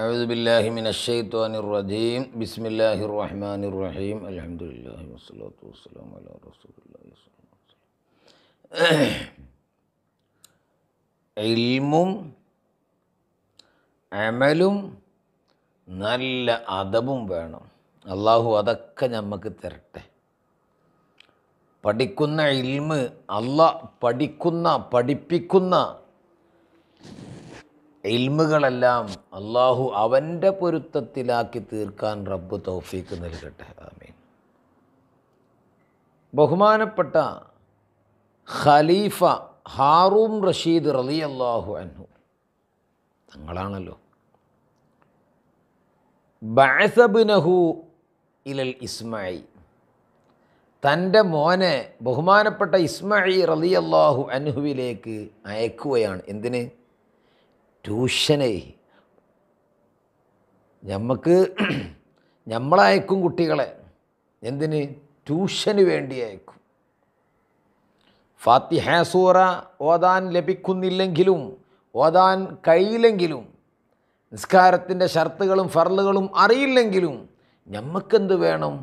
أعوذ بالله من الشيطان الرجيم بسم الله الرحمن الرحيم الحمد لله والصلاة والسلام على رسول الله ഇൽമും അമലും നല്ല അതവും വേണം അള്ളാഹു അതൊക്കെ നമുക്ക് തരട്ടെ പഠിക്കുന്ന ഇൽമ് അല്ല പഠിക്കുന്ന പഠിപ്പിക്കുന്ന ഇൽമുകളെല്ലാം അള്ളാഹു അവൻ്റെ പൊരുത്തത്തിലാക്കി തീർക്കാൻ റബ്ബ് തൗഫീക്ക് നൽകട്ടെ ആമീൻ ബഹുമാനപ്പെട്ട ഖലീഫ ഹാറൂം റഷീദ് റലി അള്ളാഹു അൻഹു തങ്ങളാണല്ലോ ബഅസബിനഹു ഇലൽ ഇസ്മായി തൻ്റെ മോനെ ബഹുമാനപ്പെട്ട ഇസ്മായി റലി അള്ളാഹു അൻഹുവിലേക്ക് അയക്കുകയാണ് എന്തിന് ട്യൂഷനേ നമുക്ക് നമ്മളയക്കും കുട്ടികളെ എന്തിന് ട്യൂഷന് വേണ്ടി അയക്കും ഫാത്തിഹ സൂറ ഓതാൻ ലഭിക്കുന്നില്ലെങ്കിലും ഓതാൻ കഴിയില്ലെങ്കിലും നിസ്കാരത്തിൻ്റെ ഷർത്തുകളും ഫർളുകളും അറിയില്ലെങ്കിലും നമുക്കെന്ത് വേണം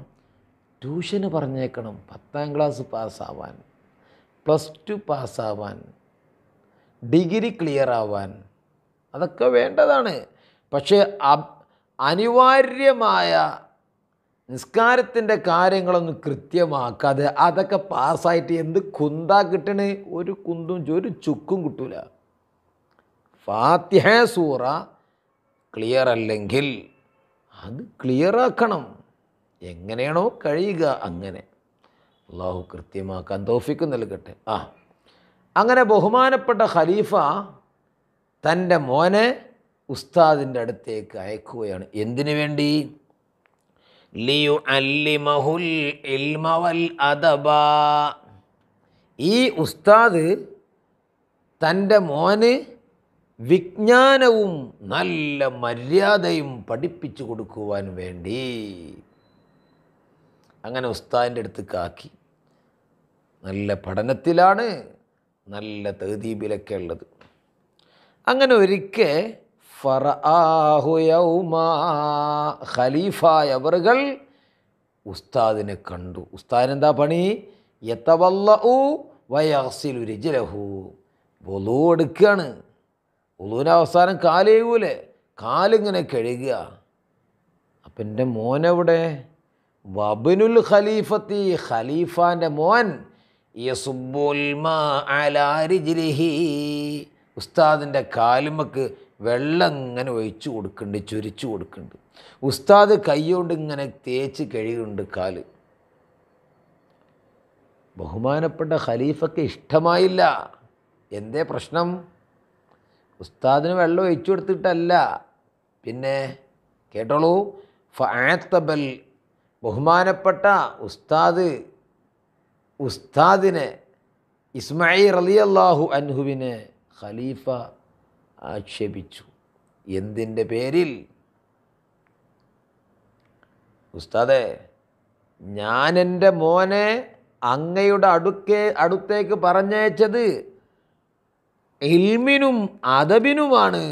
ട്യൂഷന് പറഞ്ഞേക്കണം പത്താം ക്ലാസ് പാസ്സാവാൻ പ്ലസ് ടു പാസ്സാവാൻ ഡിഗ്രി ക്ലിയർ ആവാൻ അതൊക്കെ വേണ്ടതാണ് പക്ഷേ അനിവാര്യമായ നിസ്കാരത്തിൻ്റെ കാര്യങ്ങളൊന്നും കൃത്യമാക്കാതെ അതൊക്കെ പാസ്സായിട്ട് എന്ത് കുന്താ കിട്ടണേ ഒരു കുന്തും ഒരു ചുക്കും കിട്ടൂല ഫാത്തിഹ സൂറ ക്ലിയർ അല്ലെങ്കിൽ അത് ക്ലിയറാക്കണം എങ്ങനെയാണോ കഴിയുക അങ്ങനെ അള്ളാഹു കൃത്യമാക്കാൻ തോഫിക്ക് നൽകട്ടെ ആ അങ്ങനെ ബഹുമാനപ്പെട്ട ഖലീഫ തൻ്റെ മോനെ ഉസ്താദിൻ്റെ അടുത്തേക്ക് അയക്കുകയാണ് എന്തിനു വേണ്ടി ലിയു അല്ലിമഹുൽ ഇൽമവൽ അദബ ഈ ഉസ്താദ് തൻ്റെ മോന് വിജ്ഞാനവും നല്ല മര്യാദയും പഠിപ്പിച്ചു കൊടുക്കുവാൻ വേണ്ടി അങ്ങനെ ഉസ്താദിൻ്റെ അടുത്ത് കാക്കി നല്ല പഠനത്തിലാണ് നല്ല തേതീപിലൊക്കെ ഉള്ളത് അങ്ങനെ ഒരിക്കൽ ഖലീഫായവറുകൾ ഉസ്താദിനെ കണ്ടു ഉസ്താദിന് എന്താ പണി യത്തവല്ലു വയസിലു രജിലഹു ഒലു എടുക്കുകയാണ് ഒലുവിൻ്റെ അവസാനം കാല് കാലിങ്ങനെ കഴുകുക അപ്പം എൻ്റെ മോനെവിടെ വബിനുൽ ഖലീഫത്തി ഖലീഫാൻ്റെ മോൻ യസുബുൽ ഉസ്താദിൻ്റെ കാലുമക്ക് വെള്ളം ഇങ്ങനെ ഒഴിച്ചു കൊടുക്കുന്നുണ്ട് ചൊരിച്ചു കൊടുക്കുന്നുണ്ട് ഉസ്താദ് കൈകൊണ്ട് ഇങ്ങനെ തേച്ച് കഴുകുന്നുണ്ട് കാല് ബഹുമാനപ്പെട്ട ഖലീഫക്ക് ഇഷ്ടമായില്ല എന്തേ പ്രശ്നം ഉസ്താദിന് വെള്ളം ഒഴിച്ചു കൊടുത്തിട്ടല്ല പിന്നെ കേട്ടോളൂ ഫാത്തബൽ ബഹുമാനപ്പെട്ട ഉസ്താദ് ഉസ്താദിനെ ഇസ്മായിൽ റലി അള്ളാഹു അൻഹുവിനെ ഖലീഫ ആക്ഷേപിച്ചു എന്തിൻ്റെ പേരിൽ ഉസ്താദെ ഞാൻ എൻ്റെ മോനെ അങ്ങയുടെ അടുക്കേ അടുത്തേക്ക് പറഞ്ഞയച്ചത് ഇൽമിനും അദബിനുമാണ്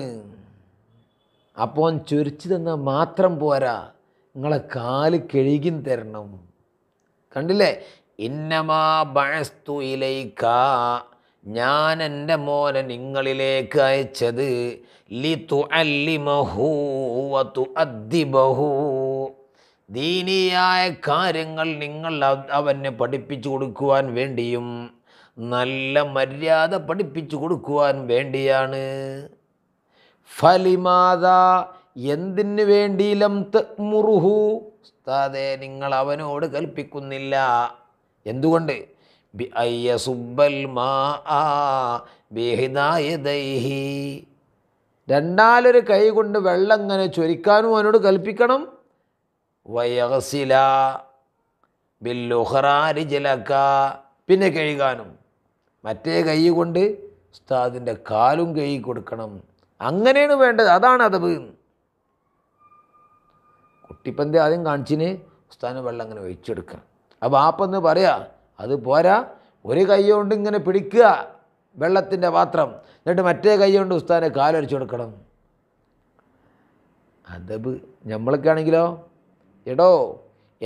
അപ്പോൾ ചൊരിച്ചു തന്നാൽ മാത്രം പോരാ നിങ്ങളെ കാല് കഴുകി തരണം കണ്ടില്ലേ ഇന്നമാ ബഴസ്തു ഇലൈക്ക ഞാൻ എൻ്റെ മോനെ നിങ്ങളിലേക്ക് അയച്ചത് ദീനിയായ കാര്യങ്ങൾ നിങ്ങൾ അവന് പഠിപ്പിച്ചു കൊടുക്കുവാൻ വേണ്ടിയും നല്ല മര്യാദ പഠിപ്പിച്ചു കൊടുക്കുവാൻ വേണ്ടിയാണ് ഫലിമാത എന്തിനു വേണ്ടിയിലും മുറുഹു ഉസ്താദെ നിങ്ങൾ അവനോട് കൽപ്പിക്കുന്നില്ല എന്തുകൊണ്ട് ബി രണ്ടാലൊരു കൈ കൊണ്ട് വെള്ളം ഇങ്ങനെ ചൊരിക്കാനും അവനോട് കൽപ്പിക്കണം വയസില ബില്ലുഹറാരി ജലക്ക പിന്നെ കഴുകാനും മറ്റേ കൈ കൊണ്ട് ഉസ്താദിൻ്റെ കാലും കഴുകി കൊടുക്കണം അങ്ങനെയാണ് വേണ്ടത് അതാണ് അതവ് കുട്ടിപ്പന്തി ആദ്യം കാണിച്ചിന് ഉസ്താദിന് വെള്ളം അങ്ങനെ ഒഴിച്ചെടുക്കണം അപ്പോൾ ആപ്പെന്ന് പറയാം അത് പോരാ ഒരു കൈ കൊണ്ട് ഇങ്ങനെ പിടിക്കുക വെള്ളത്തിൻ്റെ പാത്രം എന്നിട്ട് മറ്റേ കൈ കൊണ്ട് ഉസ്താനെ കാലൊരിച്ചു കൊടുക്കണം അതബ് നമ്മൾക്കാണെങ്കിലോ എടോ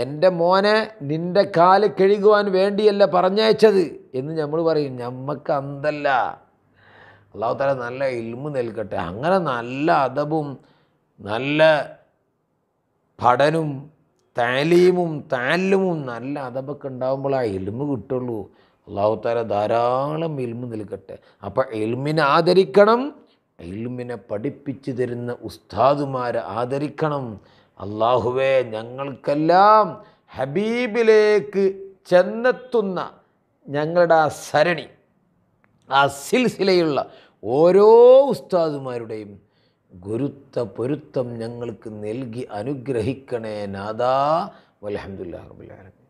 എൻ്റെ മോനെ നിൻ്റെ കാല് കഴുകുവാൻ വേണ്ടിയല്ല പറഞ്ഞയച്ചത് എന്ന് നമ്മൾ പറയും ഞമ്മക്ക് അന്തല്ല അള്ളാഹു താല നല്ല ഇൽമു നൽകട്ടെ അങ്ങനെ നല്ല അദബും നല്ല പഠനും താലീമും താലുമും നല്ല അതപൊക്കെ ആ എലുമ് കിട്ടുള്ളൂ അള്ളാഹുത്താല ധാരാളം എൽമ് നൽകട്ടെ അപ്പോൾ എൽമിനെ ആദരിക്കണം എൽമിനെ പഠിപ്പിച്ചു തരുന്ന ഉസ്താദുമാരെ ആദരിക്കണം അള്ളാഹുവെ ഞങ്ങൾക്കെല്ലാം ഹബീബിലേക്ക് ചെന്നെത്തുന്ന ഞങ്ങളുടെ ആ സരണി ആ സിൽസിലയുള്ള ഓരോ ഉസ്താദുമാരുടെയും ഗുരുത്വ പൊരുത്തം ഞങ്ങൾക്ക് നൽകി അനുഗ്രഹിക്കണേ നാദാ വലഹമുല്ലാ റബുലാലും